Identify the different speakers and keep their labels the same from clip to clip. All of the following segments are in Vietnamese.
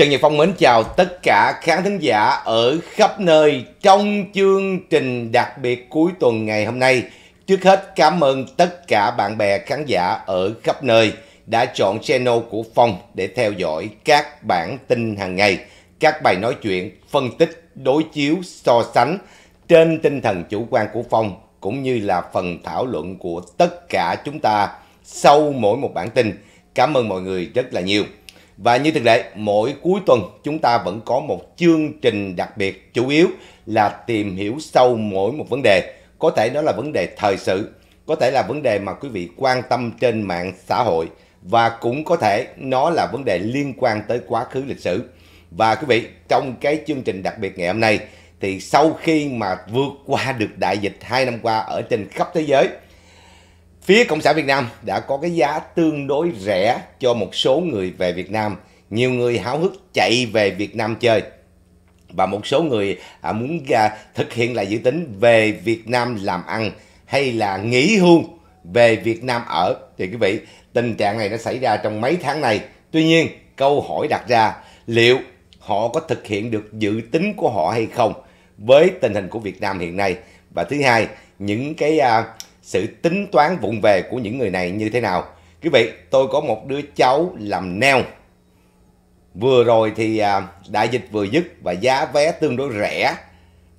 Speaker 1: Trần Nhật Phong mến chào tất cả khán thính giả ở khắp nơi trong chương trình đặc biệt cuối tuần ngày hôm nay. Trước hết cảm ơn tất cả bạn bè khán giả ở khắp nơi đã chọn channel của Phong để theo dõi các bản tin hàng ngày, các bài nói chuyện, phân tích, đối chiếu, so sánh trên tinh thần chủ quan của Phong cũng như là phần thảo luận của tất cả chúng ta sau mỗi một bản tin. Cảm ơn mọi người rất là nhiều. Và như thường lệ, mỗi cuối tuần chúng ta vẫn có một chương trình đặc biệt chủ yếu là tìm hiểu sâu mỗi một vấn đề. Có thể đó là vấn đề thời sự, có thể là vấn đề mà quý vị quan tâm trên mạng xã hội và cũng có thể nó là vấn đề liên quan tới quá khứ lịch sử. Và quý vị, trong cái chương trình đặc biệt ngày hôm nay thì sau khi mà vượt qua được đại dịch 2 năm qua ở trên khắp thế giới Phía Cộng sản Việt Nam đã có cái giá tương đối rẻ cho một số người về Việt Nam. Nhiều người háo hức chạy về Việt Nam chơi và một số người à, muốn à, thực hiện lại dự tính về Việt Nam làm ăn hay là nghỉ hưu về Việt Nam ở thì quý vị tình trạng này nó xảy ra trong mấy tháng này tuy nhiên câu hỏi đặt ra liệu họ có thực hiện được dự tính của họ hay không với tình hình của Việt Nam hiện nay và thứ hai những cái à, sự tính toán vụng về của những người này như thế nào. Quý vị, tôi có một đứa cháu làm neo. Vừa rồi thì à, đại dịch vừa dứt và giá vé tương đối rẻ.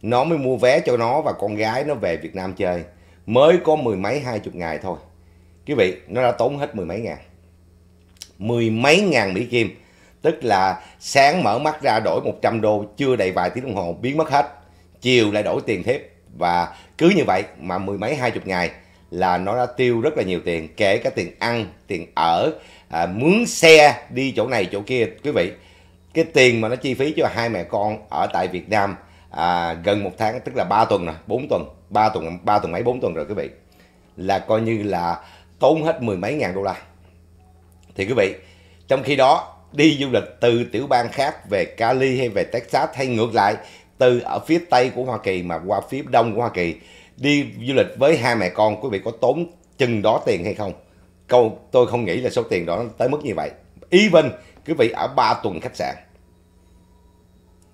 Speaker 1: Nó mới mua vé cho nó và con gái nó về Việt Nam chơi. Mới có mười mấy hai chục ngày thôi. Quý vị, nó đã tốn hết mười mấy ngàn. Mười mấy ngàn Mỹ Kim. Tức là sáng mở mắt ra đổi 100 đô chưa đầy vài tiếng đồng hồ biến mất hết. Chiều lại đổi tiền thép và cứ như vậy mà mười mấy hai chục ngày là nó đã tiêu rất là nhiều tiền kể cả tiền ăn tiền ở à, mướn xe đi chỗ này chỗ kia quý vị cái tiền mà nó chi phí cho hai mẹ con ở tại Việt Nam à, gần một tháng tức là 3 tuần nè 4 tuần 3 tuần 3 tuần mấy 4 tuần rồi quý vị là coi như là tốn hết mười mấy ngàn đô la thì quý vị trong khi đó đi du lịch từ tiểu bang khác về Cali hay về Texas hay ngược lại từ ở phía tây của Hoa Kỳ mà qua phía đông của Hoa Kỳ đi du lịch với hai mẹ con quý vị có tốn chừng đó tiền hay không câu tôi không nghĩ là số tiền đó tới mức như vậy even quý vị ở 3 tuần khách sạn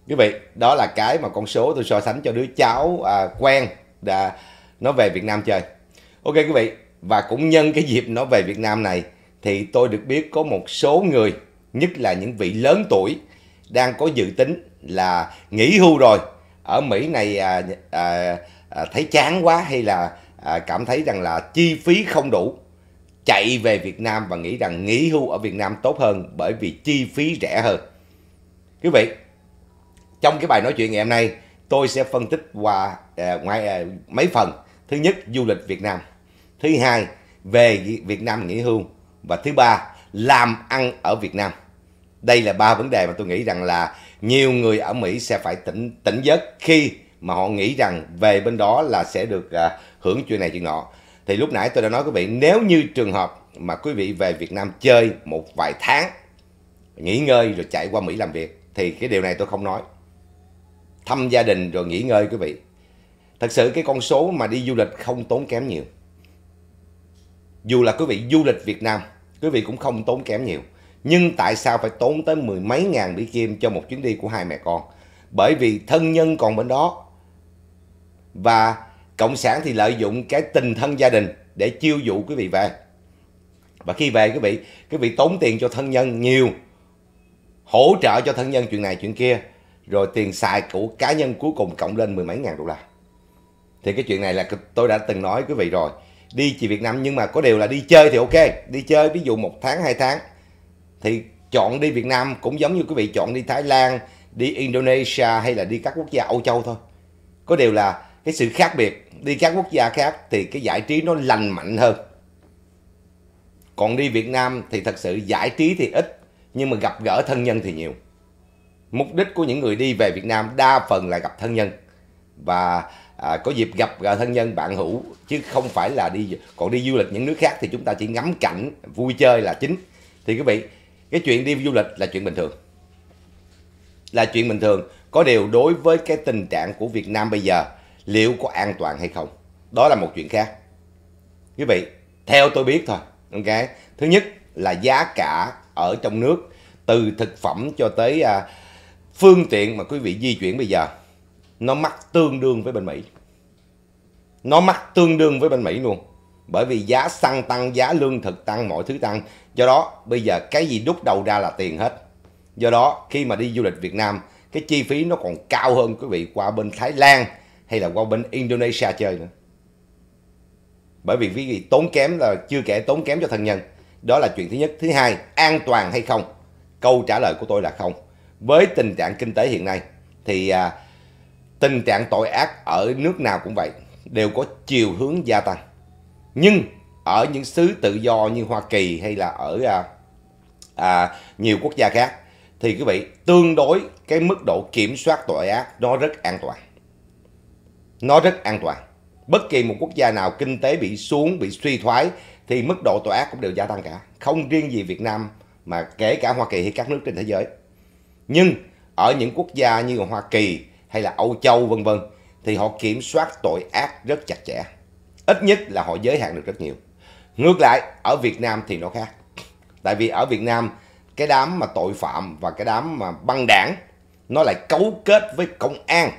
Speaker 1: quý vị đó là cái mà con số tôi so sánh cho đứa cháu à, quen đã nó về Việt Nam chơi ok quý vị và cũng nhân cái dịp nó về Việt Nam này thì tôi được biết có một số người nhất là những vị lớn tuổi đang có dự tính là nghỉ hưu rồi ở Mỹ này à, à, à, thấy chán quá hay là à, cảm thấy rằng là chi phí không đủ chạy về Việt Nam và nghĩ rằng nghỉ hưu ở Việt Nam tốt hơn bởi vì chi phí rẻ hơn. Quý vị, trong cái bài nói chuyện ngày hôm nay tôi sẽ phân tích qua à, ngoài à, mấy phần. Thứ nhất, du lịch Việt Nam. Thứ hai, về Việt Nam nghỉ hưu và thứ ba, làm ăn ở Việt Nam. Đây là ba vấn đề mà tôi nghĩ rằng là nhiều người ở Mỹ sẽ phải tỉnh tỉnh giấc khi mà họ nghĩ rằng về bên đó là sẽ được à, hưởng chuyện này chuyện nọ. Thì lúc nãy tôi đã nói quý vị nếu như trường hợp mà quý vị về Việt Nam chơi một vài tháng nghỉ ngơi rồi chạy qua Mỹ làm việc thì cái điều này tôi không nói. Thăm gia đình rồi nghỉ ngơi quý vị. Thật sự cái con số mà đi du lịch không tốn kém nhiều. Dù là quý vị du lịch Việt Nam, quý vị cũng không tốn kém nhiều nhưng tại sao phải tốn tới mười mấy ngàn Mỹ Kim cho một chuyến đi của hai mẹ con? Bởi vì thân nhân còn bên đó. Và Cộng sản thì lợi dụng cái tình thân gia đình để chiêu dụ quý vị về. Và khi về quý vị, quý vị tốn tiền cho thân nhân nhiều, hỗ trợ cho thân nhân chuyện này chuyện kia, rồi tiền xài của cá nhân cuối cùng cộng lên mười mấy ngàn đô la. Thì cái chuyện này là tôi đã từng nói quý vị rồi. Đi chỉ Việt Nam nhưng mà có điều là đi chơi thì ok, đi chơi ví dụ một tháng hai tháng thì chọn đi Việt Nam cũng giống như quý vị chọn đi Thái Lan đi Indonesia hay là đi các quốc gia Âu Châu thôi có điều là cái sự khác biệt đi các quốc gia khác thì cái giải trí nó lành mạnh hơn còn đi Việt Nam thì thật sự giải trí thì ít nhưng mà gặp gỡ thân nhân thì nhiều mục đích của những người đi về Việt Nam đa phần là gặp thân nhân và à, có dịp gặp gỡ à, thân nhân bạn hữu chứ không phải là đi còn đi du lịch những nước khác thì chúng ta chỉ ngắm cảnh vui chơi là chính thì quý vị cái chuyện đi du lịch là chuyện bình thường là chuyện bình thường có điều đối với cái tình trạng của việt nam bây giờ liệu có an toàn hay không đó là một chuyện khác quý vị theo tôi biết thôi ok thứ nhất là giá cả ở trong nước từ thực phẩm cho tới à, phương tiện mà quý vị di chuyển bây giờ nó mắc tương đương với bên mỹ nó mắc tương đương với bên mỹ luôn bởi vì giá xăng tăng giá lương thực tăng mọi thứ tăng do đó bây giờ cái gì đút đầu ra là tiền hết do đó khi mà đi du lịch Việt Nam cái chi phí nó còn cao hơn quý vị qua bên Thái Lan hay là qua bên Indonesia chơi nữa bởi vì quý tốn kém là chưa kể tốn kém cho thân nhân đó là chuyện thứ nhất thứ hai an toàn hay không câu trả lời của tôi là không với tình trạng kinh tế hiện nay thì à, tình trạng tội ác ở nước nào cũng vậy đều có chiều hướng gia tăng nhưng ở những xứ tự do như Hoa Kỳ hay là ở à, à, nhiều quốc gia khác thì quý vị tương đối cái mức độ kiểm soát tội ác nó rất an toàn nó rất an toàn bất kỳ một quốc gia nào kinh tế bị xuống bị suy thoái thì mức độ tội ác cũng đều gia tăng cả không riêng gì Việt Nam mà kể cả Hoa Kỳ hay các nước trên thế giới nhưng ở những quốc gia như Hoa Kỳ hay là Âu Châu vân vân thì họ kiểm soát tội ác rất chặt chẽ Ít nhất là họ giới hạn được rất nhiều. Ngược lại, ở Việt Nam thì nó khác. Tại vì ở Việt Nam, cái đám mà tội phạm và cái đám mà băng đảng, nó lại cấu kết với công an.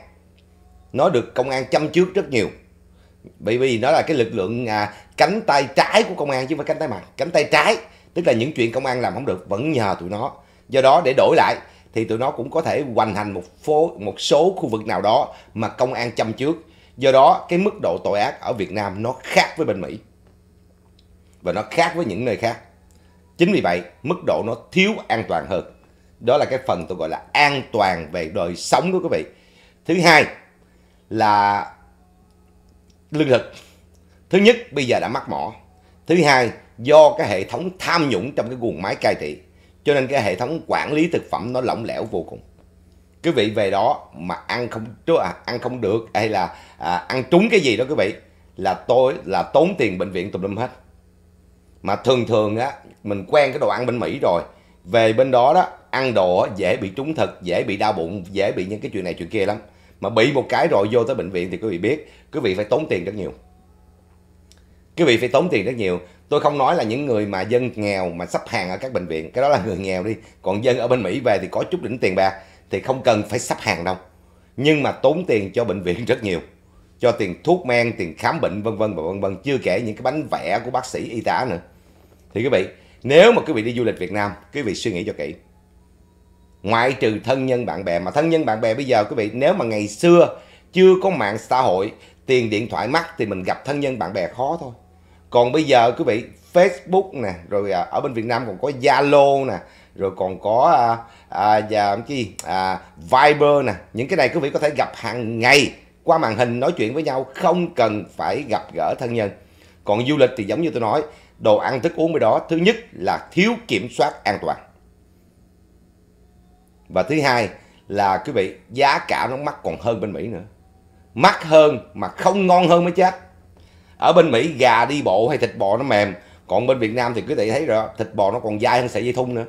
Speaker 1: Nó được công an chăm trước rất nhiều. Bởi vì nó là cái lực lượng à, cánh tay trái của công an chứ không phải cánh tay mặt. Cánh tay trái, tức là những chuyện công an làm không được vẫn nhờ tụi nó. Do đó để đổi lại thì tụi nó cũng có thể hoành hành một phố một số khu vực nào đó mà công an chăm trước Do đó cái mức độ tội ác ở Việt Nam nó khác với bên Mỹ và nó khác với những nơi khác. Chính vì vậy mức độ nó thiếu an toàn hơn. Đó là cái phần tôi gọi là an toàn về đời sống đó quý vị. Thứ hai là lương thực. Thứ nhất bây giờ đã mắc mỏ. Thứ hai do cái hệ thống tham nhũng trong cái guồng máy cai trị cho nên cái hệ thống quản lý thực phẩm nó lỏng lẻo vô cùng quý vị về đó mà ăn không à, ăn không được hay là à, ăn trúng cái gì đó quý vị là tôi là tốn tiền bệnh viện tùm lum hết mà thường thường á mình quen cái đồ ăn bên mỹ rồi về bên đó đó ăn đồ dễ bị trúng thực dễ bị đau bụng dễ bị những cái chuyện này chuyện kia lắm mà bị một cái rồi vô tới bệnh viện thì quý vị biết quý vị phải tốn tiền rất nhiều quý vị phải tốn tiền rất nhiều tôi không nói là những người mà dân nghèo mà sắp hàng ở các bệnh viện cái đó là người nghèo đi còn dân ở bên mỹ về thì có chút đỉnh tiền bạc thì không cần phải sắp hàng đâu. Nhưng mà tốn tiền cho bệnh viện rất nhiều. Cho tiền thuốc men, tiền khám bệnh vân vân và vân vân, chưa kể những cái bánh vẽ của bác sĩ y tá nữa. Thì quý vị, nếu mà quý vị đi du lịch Việt Nam, quý vị suy nghĩ cho kỹ. Ngoại trừ thân nhân bạn bè mà thân nhân bạn bè bây giờ quý vị nếu mà ngày xưa chưa có mạng xã hội, tiền điện thoại mắc thì mình gặp thân nhân bạn bè khó thôi. Còn bây giờ quý vị Facebook nè, rồi à, ở bên Việt Nam còn có Zalo nè, rồi còn có à, à, và cái à, Viber nè những cái này quý vị có thể gặp hàng ngày qua màn hình nói chuyện với nhau không cần phải gặp gỡ thân nhân còn du lịch thì giống như tôi nói đồ ăn thức uống với đó thứ nhất là thiếu kiểm soát an toàn và thứ hai là quý vị giá cả nó mắc còn hơn bên Mỹ nữa mắc hơn mà không ngon hơn mới chết ở bên Mỹ gà đi bộ hay thịt bò nó mềm còn bên Việt Nam thì quý vị thấy rồi thịt bò nó còn dai hơn sợi dây thun nữa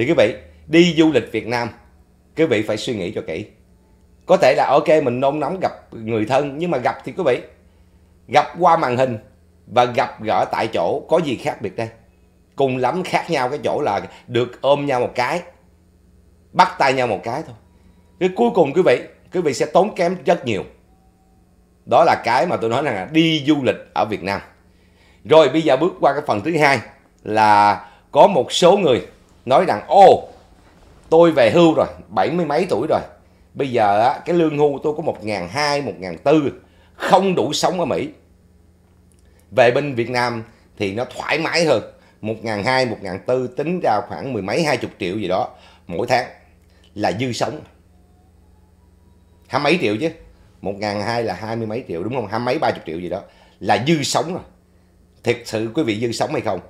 Speaker 1: thì quý vị đi du lịch Việt Nam quý vị phải suy nghĩ cho kỹ có thể là ok mình nôn nóng gặp người thân nhưng mà gặp thì quý vị gặp qua màn hình và gặp gỡ tại chỗ có gì khác biệt đây cùng lắm khác nhau cái chỗ là được ôm nhau một cái bắt tay nhau một cái thôi cái cuối cùng quý vị quý vị sẽ tốn kém rất nhiều đó là cái mà tôi nói rằng là đi du lịch ở Việt Nam rồi bây giờ bước qua cái phần thứ hai là có một số người nói rằng ô tôi về hưu rồi bảy mươi mấy tuổi rồi bây giờ cái lương hưu tôi có một ngàn hai một ngàn tư không đủ sống ở mỹ về bên việt nam thì nó thoải mái hơn một ngàn hai một ngàn tư tính ra khoảng mười mấy hai chục triệu gì đó mỗi tháng là dư sống hai mấy triệu chứ một ngàn hai là hai mươi mấy triệu đúng không hai mấy ba chục triệu gì đó là dư sống rồi thiệt sự quý vị dư sống hay không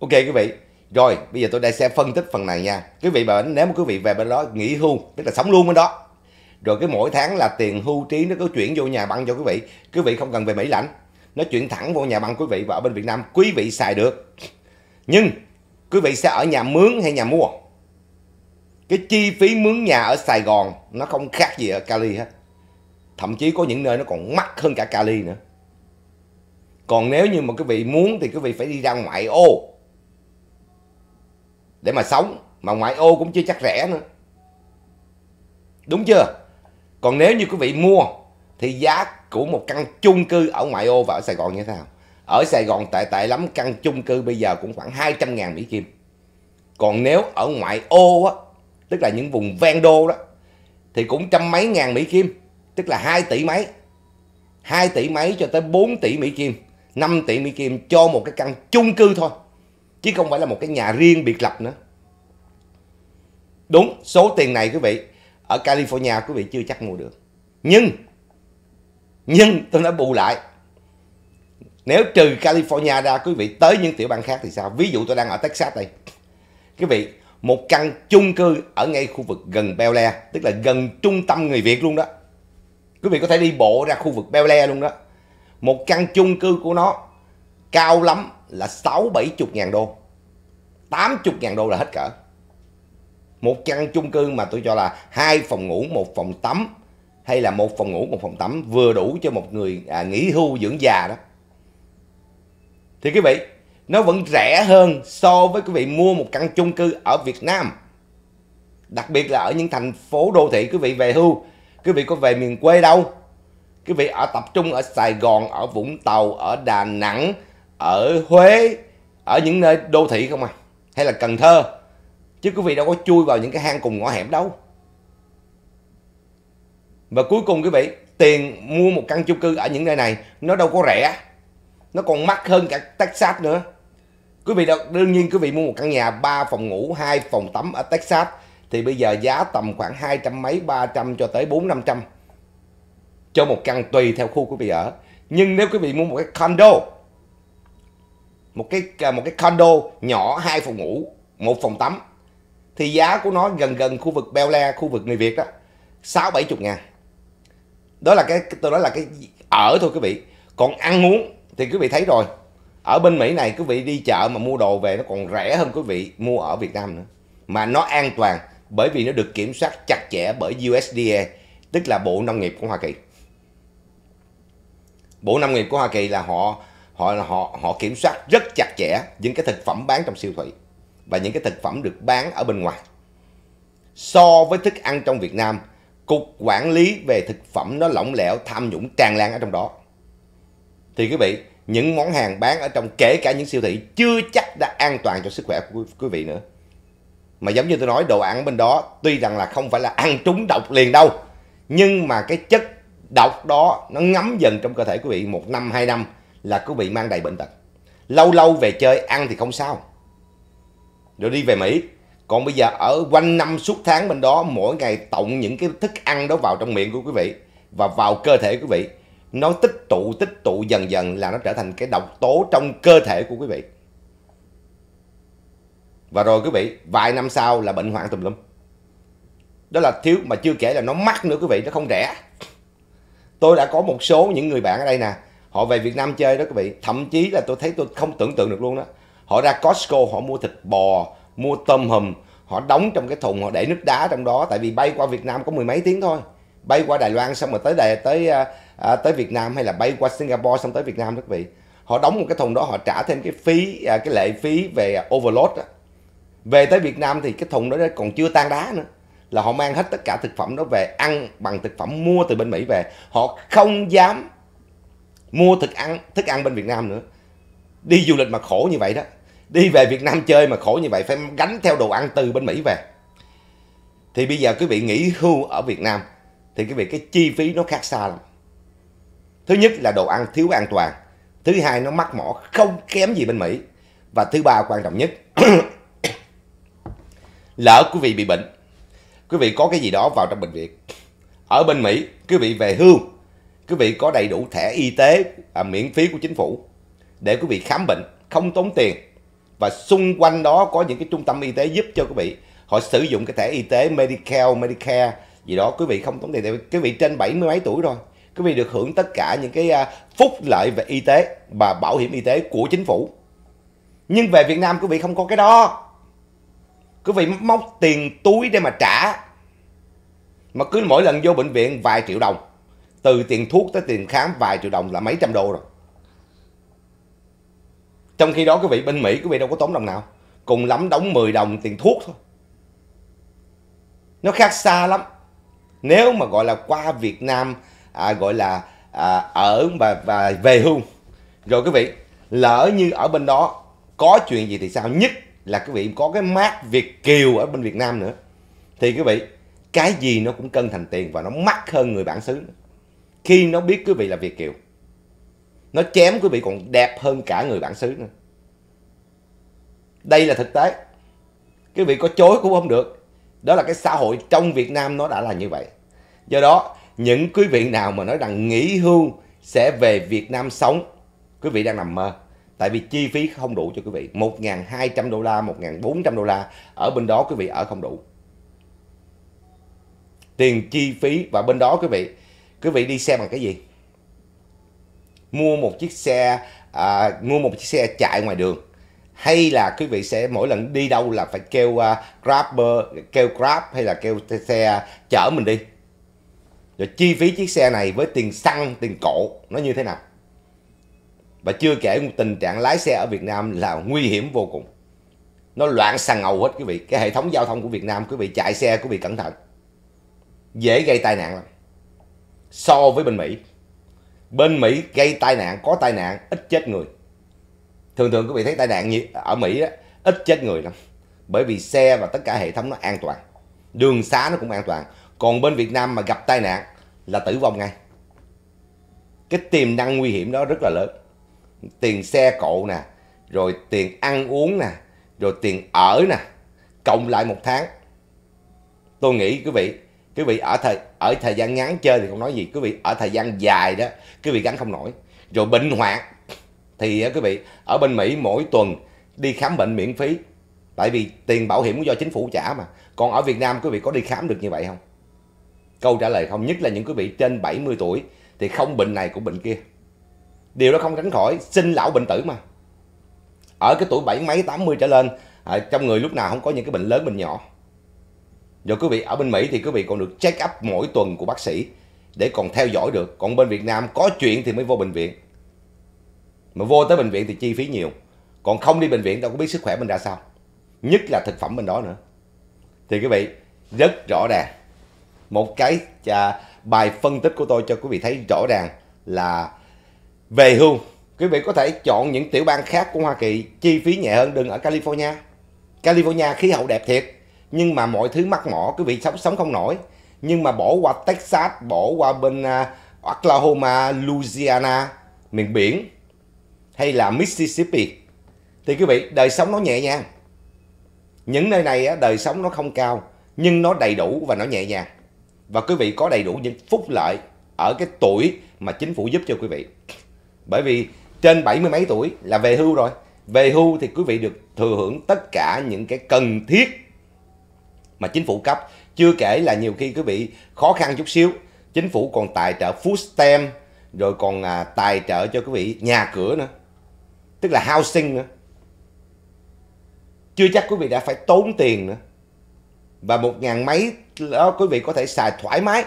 Speaker 1: ok quý vị rồi, bây giờ tôi đây sẽ phân tích phần này nha. Quý vị bệnh nếu mà quý vị về bên đó nghỉ hưu, tức là sống luôn bên đó. Rồi cái mỗi tháng là tiền hưu trí nó cứ chuyển vô nhà băng cho quý vị. Quý vị không cần về Mỹ lãnh. Nó chuyển thẳng vô nhà băng quý vị và ở bên Việt Nam quý vị xài được. Nhưng quý vị sẽ ở nhà mướn hay nhà mua? Cái chi phí mướn nhà ở Sài Gòn nó không khác gì ở Cali hết. Thậm chí có những nơi nó còn mắc hơn cả Cali nữa. Còn nếu như mà quý vị muốn thì quý vị phải đi ra ngoại ô để mà sống mà ngoại ô cũng chưa chắc rẻ nữa đúng chưa còn nếu như quý vị mua thì giá của một căn chung cư ở ngoại ô và ở Sài Gòn như thế nào ở Sài Gòn tệ tệ lắm căn chung cư bây giờ cũng khoảng 200 ngàn Mỹ Kim còn nếu ở ngoại ô á tức là những vùng ven đô đó thì cũng trăm mấy ngàn Mỹ Kim tức là 2 tỷ mấy 2 tỷ mấy cho tới 4 tỷ Mỹ Kim 5 tỷ Mỹ Kim cho một cái căn chung cư thôi chứ không phải là một cái nhà riêng biệt lập nữa đúng số tiền này quý vị ở California quý vị chưa chắc mua được nhưng nhưng tôi nói bù lại nếu trừ California ra quý vị tới những tiểu bang khác thì sao ví dụ tôi đang ở Texas đây quý vị một căn chung cư ở ngay khu vực gần Bel Air tức là gần trung tâm người Việt luôn đó quý vị có thể đi bộ ra khu vực Bel Air luôn đó một căn chung cư của nó cao lắm là 6 70 ngàn đô 80 ngàn đô là hết cỡ một căn chung cư mà tôi cho là hai phòng ngủ một phòng tắm hay là một phòng ngủ một phòng tắm vừa đủ cho một người à, nghỉ hưu dưỡng già đó thì quý vị nó vẫn rẻ hơn so với quý vị mua một căn chung cư ở Việt Nam đặc biệt là ở những thành phố đô thị quý vị về hưu quý vị có về miền quê đâu quý vị ở tập trung ở Sài Gòn ở Vũng Tàu ở Đà Nẵng ở Huế ở những nơi đô thị không à hay là Cần Thơ chứ quý vị đâu có chui vào những cái hang cùng ngõ hẻm đâu và cuối cùng quý vị tiền mua một căn chung cư ở những nơi này nó đâu có rẻ nó còn mắc hơn cả Texas nữa quý vị đâu đương nhiên quý vị mua một căn nhà 3 phòng ngủ 2 phòng tắm ở Texas thì bây giờ giá tầm khoảng hai trăm mấy 300 cho tới bốn năm trăm cho một căn tùy theo khu quý vị ở nhưng nếu quý vị mua một cái condo một cái à, một cái condo nhỏ hai phòng ngủ một phòng tắm thì giá của nó gần gần khu vực Beo La khu vực người Việt đó sáu bảy chục ngàn đó là cái tôi nói là cái ở thôi quý vị còn ăn uống thì quý vị thấy rồi ở bên Mỹ này quý vị đi chợ mà mua đồ về nó còn rẻ hơn quý vị mua ở Việt Nam nữa mà nó an toàn bởi vì nó được kiểm soát chặt chẽ bởi USDA tức là Bộ Nông nghiệp của Hoa Kỳ Bộ Nông nghiệp của Hoa Kỳ là họ họ họ họ kiểm soát rất chặt chẽ những cái thực phẩm bán trong siêu thị và những cái thực phẩm được bán ở bên ngoài so với thức ăn trong Việt Nam cục quản lý về thực phẩm nó lỏng lẻo tham nhũng tràn lan ở trong đó thì quý vị những món hàng bán ở trong kể cả những siêu thị chưa chắc đã an toàn cho sức khỏe của quý vị nữa mà giống như tôi nói đồ ăn bên đó tuy rằng là không phải là ăn trúng độc liền đâu nhưng mà cái chất độc đó nó ngấm dần trong cơ thể quý vị một năm hai năm là quý vị mang đầy bệnh tật. Lâu lâu về chơi ăn thì không sao. Rồi đi về Mỹ. Còn bây giờ ở quanh năm suốt tháng bên đó mỗi ngày tổng những cái thức ăn đó vào trong miệng của quý vị và vào cơ thể quý vị. Nó tích tụ tích tụ dần dần là nó trở thành cái độc tố trong cơ thể của quý vị. Và rồi quý vị, vài năm sau là bệnh hoạn tùm lum. Đó là thiếu mà chưa kể là nó mắc nữa quý vị, nó không rẻ. Tôi đã có một số những người bạn ở đây nè, họ về Việt Nam chơi đó quý vị thậm chí là tôi thấy tôi không tưởng tượng được luôn đó họ ra Costco họ mua thịt bò mua tôm hùm họ đóng trong cái thùng họ để nước đá trong đó tại vì bay qua Việt Nam có mười mấy tiếng thôi bay qua Đài Loan xong rồi tới đài tới à, à tới Việt Nam hay là bay qua Singapore xong tới Việt Nam đó quý vị họ đóng một cái thùng đó họ trả thêm cái phí à, cái lệ phí về overload đó. về tới Việt Nam thì cái thùng đó còn chưa tan đá nữa là họ mang hết tất cả thực phẩm đó về ăn bằng thực phẩm mua từ bên Mỹ về họ không dám mua thức ăn thức ăn bên Việt Nam nữa đi du lịch mà khổ như vậy đó đi về Việt Nam chơi mà khổ như vậy phải gánh theo đồ ăn từ bên Mỹ về thì bây giờ quý vị nghỉ hưu ở Việt Nam thì quý vị cái chi phí nó khác xa lắm thứ nhất là đồ ăn thiếu an toàn thứ hai nó mắc mỏ không kém gì bên Mỹ và thứ ba quan trọng nhất lỡ quý vị bị bệnh quý vị có cái gì đó vào trong bệnh viện ở bên Mỹ quý vị về hưu quý vị có đầy đủ thẻ y tế à, miễn phí của chính phủ để quý vị khám bệnh không tốn tiền và xung quanh đó có những cái trung tâm y tế giúp cho quý vị họ sử dụng cái thẻ y tế Medicare, Medicare gì đó quý vị không tốn tiền quý vị trên bảy mươi mấy tuổi rồi quý vị được hưởng tất cả những cái à, phúc lợi về y tế và bảo hiểm y tế của chính phủ nhưng về Việt Nam quý vị không có cái đó quý vị móc tiền túi để mà trả mà cứ mỗi lần vô bệnh viện vài triệu đồng từ tiền thuốc tới tiền khám vài triệu đồng là mấy trăm đô rồi trong khi đó quý vị bên mỹ quý vị đâu có tốn đồng nào cùng lắm đóng 10 đồng tiền thuốc thôi nó khác xa lắm nếu mà gọi là qua việt nam à, gọi là à, ở và, và về hưu rồi quý vị lỡ như ở bên đó có chuyện gì thì sao nhất là quý vị có cái mát việt kiều ở bên việt nam nữa thì quý vị cái gì nó cũng cân thành tiền và nó mắc hơn người bản xứ nữa khi nó biết quý vị là Việt Kiều. Nó chém quý vị còn đẹp hơn cả người bản xứ nữa. Đây là thực tế. Quý vị có chối cũng không được. Đó là cái xã hội trong Việt Nam nó đã là như vậy. Do đó, những quý vị nào mà nói rằng nghỉ hưu sẽ về Việt Nam sống, quý vị đang nằm mơ. Tại vì chi phí không đủ cho quý vị. 1.200 đô la, 1.400 đô la. Ở bên đó quý vị ở không đủ. Tiền chi phí và bên đó quý vị quý vị đi xe bằng cái gì mua một chiếc xe à, mua một chiếc xe chạy ngoài đường hay là quý vị sẽ mỗi lần đi đâu là phải kêu uh, grabber kêu grab hay là kêu xe chở mình đi rồi chi phí chiếc xe này với tiền xăng tiền cộ nó như thế nào và chưa kể tình trạng lái xe ở Việt Nam là nguy hiểm vô cùng nó loạn xăng ngầu hết quý vị cái hệ thống giao thông của Việt Nam quý vị chạy xe quý vị cẩn thận dễ gây tai nạn lắm so với bên Mỹ. Bên Mỹ gây tai nạn, có tai nạn, ít chết người. Thường thường quý vị thấy tai nạn như ở Mỹ đó, ít chết người lắm. Bởi vì xe và tất cả hệ thống nó an toàn. Đường xá nó cũng an toàn. Còn bên Việt Nam mà gặp tai nạn là tử vong ngay. Cái tiềm năng nguy hiểm đó rất là lớn. Tiền xe cộ nè, rồi tiền ăn uống nè, rồi tiền ở nè, cộng lại một tháng. Tôi nghĩ quý vị, quý vị ở thời ở thời gian ngắn chơi thì không nói gì quý vị ở thời gian dài đó quý vị gánh không nổi rồi bệnh hoạn thì ờ, quý vị ở bên Mỹ mỗi tuần đi khám bệnh miễn phí tại vì tiền bảo hiểm do chính phủ trả mà còn ở Việt Nam quý vị có đi khám được như vậy không câu trả lời không nhất là những quý vị trên 70 tuổi thì không bệnh này cũng bệnh kia điều đó không tránh khỏi sinh lão bệnh tử mà ở cái tuổi bảy mấy 80 trở lên à, trong người lúc nào không có những cái bệnh lớn bệnh nhỏ do quý vị ở bên Mỹ thì quý vị còn được check up mỗi tuần của bác sĩ để còn theo dõi được. Còn bên Việt Nam có chuyện thì mới vô bệnh viện. Mà vô tới bệnh viện thì chi phí nhiều. Còn không đi bệnh viện đâu có biết sức khỏe mình ra sao. Nhất là thực phẩm bên đó nữa. Thì quý vị rất rõ ràng. Một cái à, bài phân tích của tôi cho quý vị thấy rõ ràng là về hưu. Quý vị có thể chọn những tiểu bang khác của Hoa Kỳ chi phí nhẹ hơn đừng ở California. California khí hậu đẹp thiệt nhưng mà mọi thứ mắc mỏ quý vị sống sống không nổi nhưng mà bỏ qua Texas bỏ qua bên uh, Oklahoma Louisiana miền biển hay là Mississippi thì quý vị đời sống nó nhẹ nhàng những nơi này đời sống nó không cao nhưng nó đầy đủ và nó nhẹ nhàng và quý vị có đầy đủ những phúc lợi ở cái tuổi mà chính phủ giúp cho quý vị bởi vì trên bảy mươi mấy tuổi là về hưu rồi về hưu thì quý vị được thừa hưởng tất cả những cái cần thiết mà chính phủ cấp chưa kể là nhiều khi quý vị khó khăn chút xíu chính phủ còn tài trợ food stamp rồi còn à, tài trợ cho quý vị nhà cửa nữa tức là housing nữa chưa chắc quý vị đã phải tốn tiền nữa và một ngàn mấy đó quý vị có thể xài thoải mái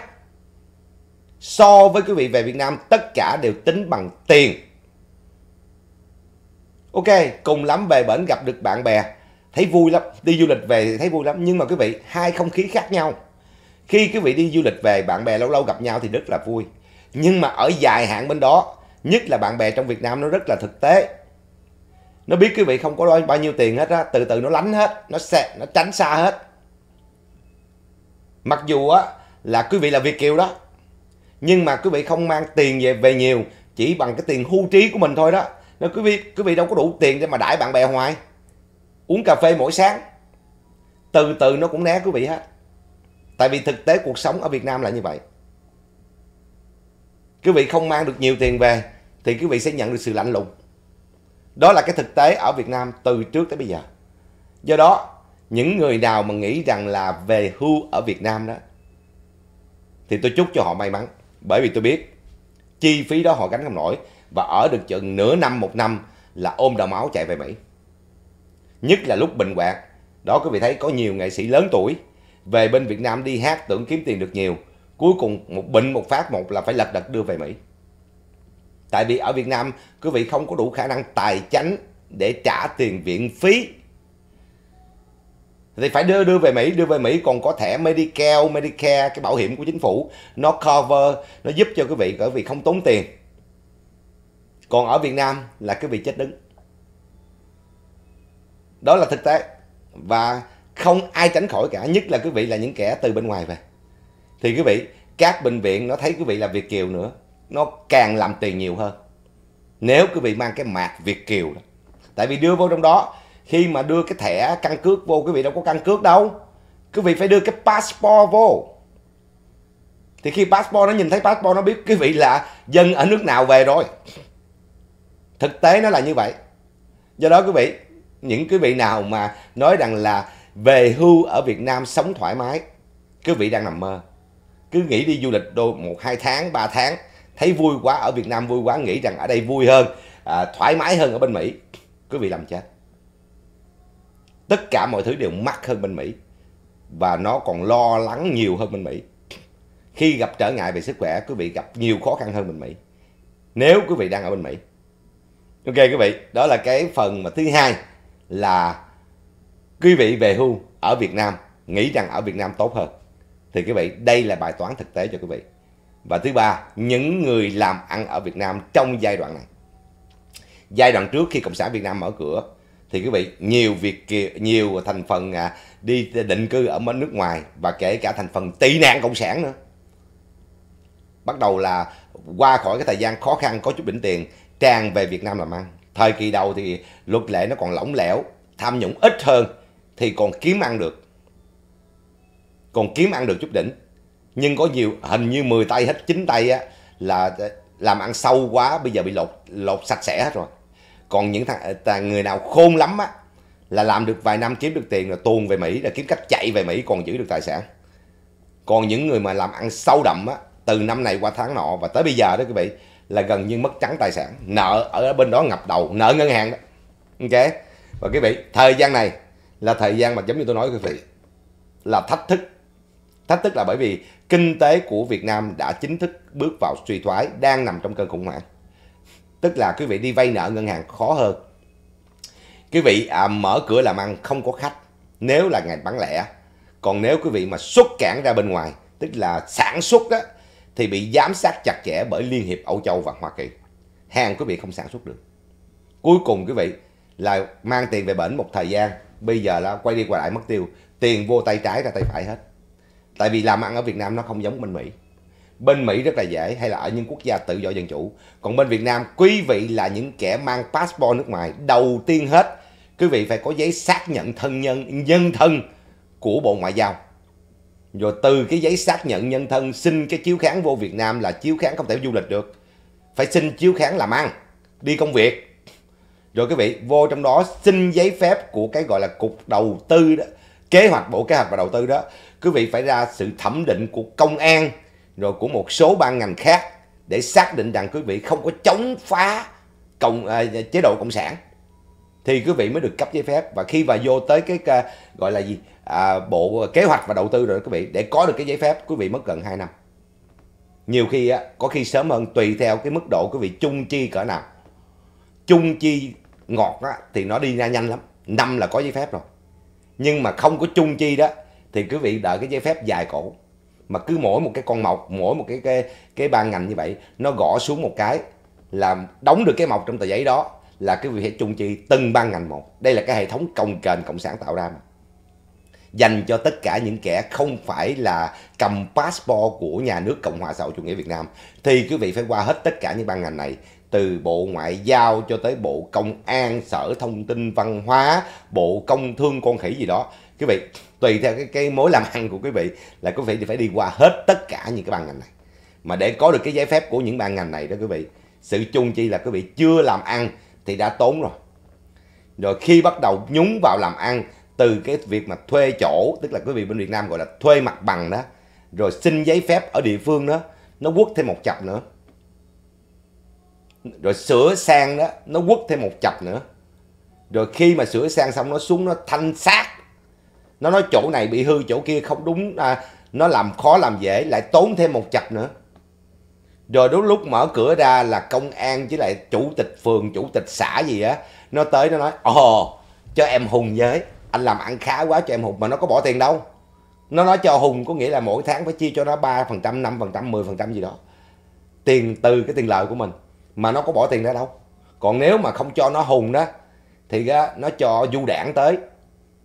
Speaker 1: so với quý vị về Việt Nam tất cả đều tính bằng tiền ok cùng lắm về bển gặp được bạn bè thấy vui lắm đi du lịch về thì thấy vui lắm nhưng mà quý vị hai không khí khác nhau khi quý vị đi du lịch về bạn bè lâu lâu gặp nhau thì rất là vui nhưng mà ở dài hạn bên đó nhất là bạn bè trong việt nam nó rất là thực tế nó biết quý vị không có bao nhiêu tiền hết á từ từ nó lánh hết nó xe nó tránh xa hết mặc dù á là quý vị là việt kiều đó nhưng mà quý vị không mang tiền về về nhiều chỉ bằng cái tiền hưu trí của mình thôi đó nó quý vị quý vị đâu có đủ tiền để mà đãi bạn bè hoài uống cà phê mỗi sáng từ từ nó cũng né quý vị hết tại vì thực tế cuộc sống ở việt nam là như vậy quý vị không mang được nhiều tiền về thì quý vị sẽ nhận được sự lạnh lùng đó là cái thực tế ở việt nam từ trước tới bây giờ do đó những người nào mà nghĩ rằng là về hưu ở việt nam đó thì tôi chúc cho họ may mắn bởi vì tôi biết chi phí đó họ gánh không nổi và ở được chừng nửa năm một năm là ôm đầu máu chạy về mỹ nhất là lúc bệnh quạt. Đó quý vị thấy có nhiều nghệ sĩ lớn tuổi về bên Việt Nam đi hát tưởng kiếm tiền được nhiều, cuối cùng một bệnh một phát một là phải lật đật đưa về Mỹ. Tại vì ở Việt Nam quý vị không có đủ khả năng tài chánh để trả tiền viện phí. Thì phải đưa đưa về Mỹ, đưa về Mỹ còn có thẻ Medicare, Medicare cái bảo hiểm của chính phủ nó cover, nó giúp cho quý vị bởi vì không tốn tiền. Còn ở Việt Nam là quý vị chết đứng đó là thực tế và không ai tránh khỏi cả nhất là quý vị là những kẻ từ bên ngoài về thì quý vị các bệnh viện nó thấy quý vị là việt kiều nữa nó càng làm tiền nhiều hơn nếu quý vị mang cái mạc việt kiều đó. tại vì đưa vô trong đó khi mà đưa cái thẻ căn cước vô quý vị đâu có căn cước đâu quý vị phải đưa cái passport vô thì khi passport nó nhìn thấy passport nó biết quý vị là dân ở nước nào về rồi thực tế nó là như vậy do đó quý vị những quý vị nào mà nói rằng là về hưu ở Việt Nam sống thoải mái quý vị đang nằm mơ cứ nghĩ đi du lịch đôi một hai tháng 3 tháng thấy vui quá ở Việt Nam vui quá nghĩ rằng ở đây vui hơn à, thoải mái hơn ở bên Mỹ quý vị làm chết tất cả mọi thứ đều mắc hơn bên Mỹ và nó còn lo lắng nhiều hơn bên Mỹ khi gặp trở ngại về sức khỏe quý vị gặp nhiều khó khăn hơn bên Mỹ nếu quý vị đang ở bên Mỹ ok quý vị đó là cái phần mà thứ hai là quý vị về hưu ở Việt Nam nghĩ rằng ở Việt Nam tốt hơn thì quý vị đây là bài toán thực tế cho quý vị và thứ ba những người làm ăn ở Việt Nam trong giai đoạn này giai đoạn trước khi cộng sản Việt Nam mở cửa thì quý vị nhiều việc nhiều thành phần à, đi định cư ở nước ngoài và kể cả thành phần tị nạn cộng sản nữa bắt đầu là qua khỏi cái thời gian khó khăn có chút đỉnh tiền tràn về Việt Nam làm ăn thời kỳ đầu thì luật lệ nó còn lỏng lẻo tham nhũng ít hơn thì còn kiếm ăn được còn kiếm ăn được chút đỉnh nhưng có nhiều hình như 10 tay hết 9 tay á là ờ, làm ăn sâu quá bây giờ bị lột lột sạch sẽ hết rồi còn những thằng ờ, người nào khôn lắm á là làm được vài năm kiếm được tiền là tuồn về Mỹ là kiếm cách chạy về Mỹ còn giữ được tài sản còn những người mà làm ăn sâu đậm á từ năm này qua tháng nọ và tới bây giờ đó quý vị là gần như mất trắng tài sản nợ ở bên đó ngập đầu nợ ngân hàng đó ok và quý vị thời gian này là thời gian mà giống như tôi nói quý vị là thách thức thách thức là bởi vì kinh tế của Việt Nam đã chính thức bước vào suy thoái đang nằm trong cơn khủng hoảng tức là quý vị đi vay nợ ngân hàng khó hơn quý vị à, mở cửa làm ăn không có khách nếu là ngành bán lẻ còn nếu quý vị mà xuất cảng ra bên ngoài tức là sản xuất đó thì bị giám sát chặt chẽ bởi Liên hiệp Âu Châu và Hoa Kỳ. Hàng quý vị không sản xuất được. Cuối cùng quý vị là mang tiền về bển một thời gian, bây giờ là quay đi quay lại mất tiêu, tiền vô tay trái ra tay phải hết. Tại vì làm ăn ở Việt Nam nó không giống bên Mỹ. Bên Mỹ rất là dễ hay là ở những quốc gia tự do dân chủ. Còn bên Việt Nam quý vị là những kẻ mang passport nước ngoài đầu tiên hết. Quý vị phải có giấy xác nhận thân nhân nhân thân của Bộ Ngoại giao rồi từ cái giấy xác nhận nhân thân xin cái chiếu kháng vô Việt Nam là chiếu kháng không thể du lịch được phải xin chiếu kháng làm ăn đi công việc rồi quý vị vô trong đó xin giấy phép của cái gọi là cục đầu tư đó kế hoạch bộ kế hoạch và đầu tư đó quý vị phải ra sự thẩm định của công an rồi của một số ban ngành khác để xác định rằng quý vị không có chống phá cộng, uh, à, chế độ cộng sản thì quý vị mới được cấp giấy phép và khi mà vô tới cái uh, gọi là gì à, bộ kế hoạch và đầu tư rồi quý vị để có được cái giấy phép quý vị mất gần 2 năm nhiều khi á, có khi sớm hơn tùy theo cái mức độ quý vị chung chi cỡ nào chung chi ngọt á, thì nó đi ra nhanh lắm năm là có giấy phép rồi nhưng mà không có chung chi đó thì quý vị đợi cái giấy phép dài cổ mà cứ mỗi một cái con mộc mỗi một cái cái cái ban ngành như vậy nó gõ xuống một cái là đóng được cái mộc trong tờ giấy đó là cái việc phải chung chi từng ban ngành một đây là cái hệ thống công kềnh cộng sản tạo ra mà dành cho tất cả những kẻ không phải là cầm passport của nhà nước Cộng hòa xã hội chủ nghĩa Việt Nam thì quý vị phải qua hết tất cả những ban ngành này từ Bộ Ngoại giao cho tới Bộ Công an, Sở Thông tin Văn hóa, Bộ Công thương con khỉ gì đó. Quý vị, tùy theo cái cái mối làm ăn của quý vị là quý vị phải đi qua hết tất cả những cái ban ngành này. Mà để có được cái giấy phép của những ban ngành này đó quý vị, sự chung chi là quý vị chưa làm ăn thì đã tốn rồi rồi khi bắt đầu nhúng vào làm ăn từ cái việc mà thuê chỗ tức là quý vị bên Việt Nam gọi là thuê mặt bằng đó rồi xin giấy phép ở địa phương đó nó quất thêm một chập nữa rồi sửa sang đó nó quất thêm một chập nữa rồi khi mà sửa sang xong nó xuống nó thanh sát nó nói chỗ này bị hư chỗ kia không đúng à, nó làm khó làm dễ lại tốn thêm một chập nữa rồi đúng lúc mở cửa ra là công an với lại chủ tịch phường chủ tịch xã gì á nó tới nó nói ồ cho em hùng với anh làm ăn khá quá cho em hùng mà nó có bỏ tiền đâu nó nói cho hùng có nghĩa là mỗi tháng phải chia cho nó ba phần trăm năm phần trăm mười phần trăm gì đó tiền từ cái tiền lợi của mình mà nó có bỏ tiền ra đâu còn nếu mà không cho nó hùng đó thì nó cho du đảng tới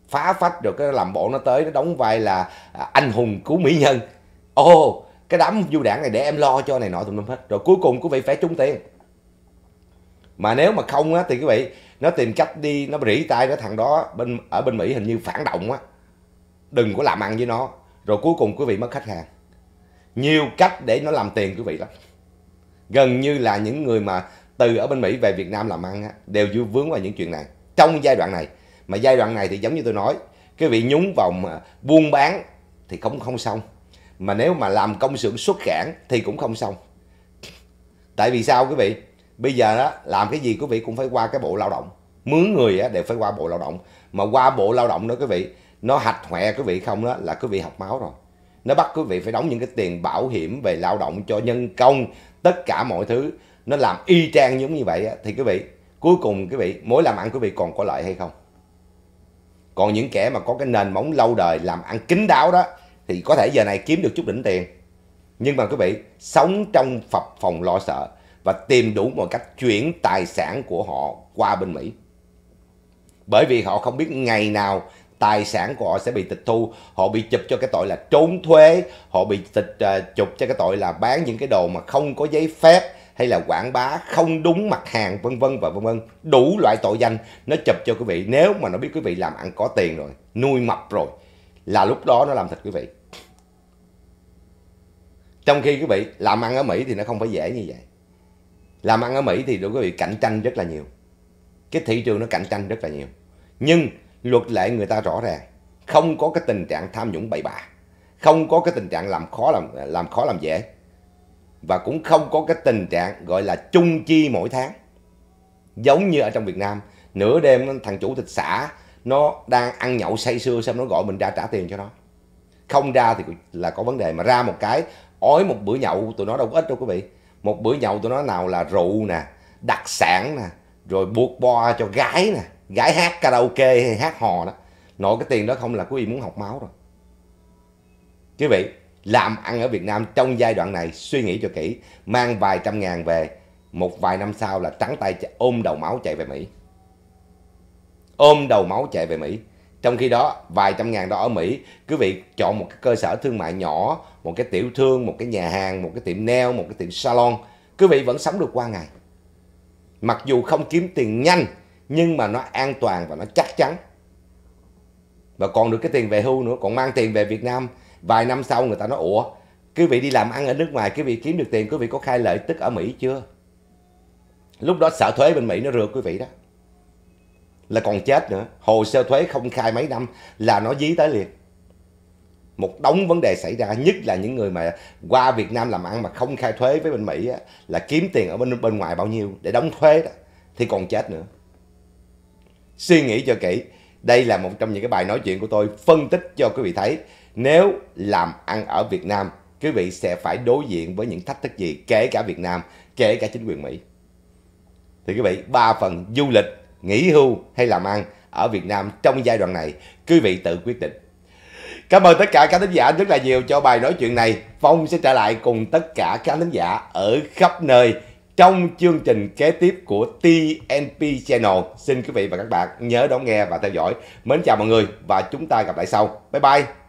Speaker 1: phá phách được cái làm bộ nó tới nó đóng vai là à, anh hùng cứu mỹ nhân ồ oh, cái đám du đảng này để em lo cho này nọ tùm lum hết rồi cuối cùng quý vị phải trúng tiền mà nếu mà không á thì quý vị nó tìm cách đi nó rỉ tay nó thằng đó bên ở bên mỹ hình như phản động á đừng có làm ăn với nó rồi cuối cùng quý vị mất khách hàng nhiều cách để nó làm tiền quý vị lắm gần như là những người mà từ ở bên mỹ về việt nam làm ăn á, đều vướng vào những chuyện này trong giai đoạn này mà giai đoạn này thì giống như tôi nói quý vị nhúng vòng à, buôn bán thì không không xong mà nếu mà làm công xưởng xuất cảng thì cũng không xong tại vì sao quý vị bây giờ đó làm cái gì quý vị cũng phải qua cái bộ lao động mướn người á, đều phải qua bộ lao động mà qua bộ lao động đó quý vị nó hạch hoẹ quý vị không đó là quý vị học máu rồi nó bắt quý vị phải đóng những cái tiền bảo hiểm về lao động cho nhân công tất cả mọi thứ nó làm y chang giống như vậy á, thì quý vị cuối cùng quý vị mối làm ăn quý vị còn có lợi hay không còn những kẻ mà có cái nền móng lâu đời làm ăn kín đáo đó thì có thể giờ này kiếm được chút đỉnh tiền nhưng mà quý vị sống trong phập phòng lo sợ và tìm đủ mọi cách chuyển tài sản của họ qua bên Mỹ bởi vì họ không biết ngày nào tài sản của họ sẽ bị tịch thu họ bị chụp cho cái tội là trốn thuế họ bị tịch uh, chụp cho cái tội là bán những cái đồ mà không có giấy phép hay là quảng bá không đúng mặt hàng vân vân và vân vân đủ loại tội danh nó chụp cho quý vị nếu mà nó biết quý vị làm ăn có tiền rồi nuôi mập rồi là lúc đó nó làm thịt quý vị trong khi quý vị làm ăn ở mỹ thì nó không phải dễ như vậy làm ăn ở mỹ thì đối quý vị cạnh tranh rất là nhiều cái thị trường nó cạnh tranh rất là nhiều nhưng luật lệ người ta rõ ràng không có cái tình trạng tham nhũng bậy bạ không có cái tình trạng làm khó làm làm khó làm dễ và cũng không có cái tình trạng gọi là chung chi mỗi tháng giống như ở trong Việt Nam nửa đêm thằng chủ tịch xã nó đang ăn nhậu say sưa xong nó gọi mình ra trả tiền cho nó không ra thì là có vấn đề mà ra một cái ói một bữa nhậu tụi nó đâu có ít đâu quý vị một bữa nhậu tụi nó nào là rượu nè đặc sản nè rồi buộc bo cho gái nè gái hát karaoke hay hát hò đó nội cái tiền đó không là quý vị muốn học máu rồi quý vị làm ăn ở Việt Nam trong giai đoạn này suy nghĩ cho kỹ mang vài trăm ngàn về một vài năm sau là trắng tay ôm đầu máu chạy về Mỹ ôm đầu máu chạy về Mỹ trong khi đó vài trăm ngàn đó ở Mỹ quý vị chọn một cái cơ sở thương mại nhỏ một cái tiểu thương một cái nhà hàng một cái tiệm nail một cái tiệm salon quý vị vẫn sống được qua ngày mặc dù không kiếm tiền nhanh nhưng mà nó an toàn và nó chắc chắn và còn được cái tiền về hưu nữa còn mang tiền về Việt Nam vài năm sau người ta nói ủa quý vị đi làm ăn ở nước ngoài quý vị kiếm được tiền quý vị có khai lợi tức ở Mỹ chưa lúc đó sợ thuế bên Mỹ nó rượt quý vị đó là còn chết nữa hồ sơ thuế không khai mấy năm là nó dí tới liền một đống vấn đề xảy ra nhất là những người mà qua Việt Nam làm ăn mà không khai thuế với bên Mỹ á, là kiếm tiền ở bên bên ngoài bao nhiêu để đóng thuế đó thì còn chết nữa suy nghĩ cho kỹ đây là một trong những cái bài nói chuyện của tôi phân tích cho quý vị thấy nếu làm ăn ở Việt Nam quý vị sẽ phải đối diện với những thách thức gì kể cả Việt Nam kể cả chính quyền Mỹ thì quý vị ba phần du lịch nghỉ hưu hay làm ăn ở Việt Nam trong giai đoạn này, quý vị tự quyết định. Cảm ơn tất cả các thính giả rất là nhiều cho bài nói chuyện này. Phong sẽ trở lại cùng tất cả các thính giả ở khắp nơi trong chương trình kế tiếp của TNP Channel. Xin quý vị và các bạn nhớ đón nghe và theo dõi. Mến chào mọi người và chúng ta gặp lại sau. Bye bye!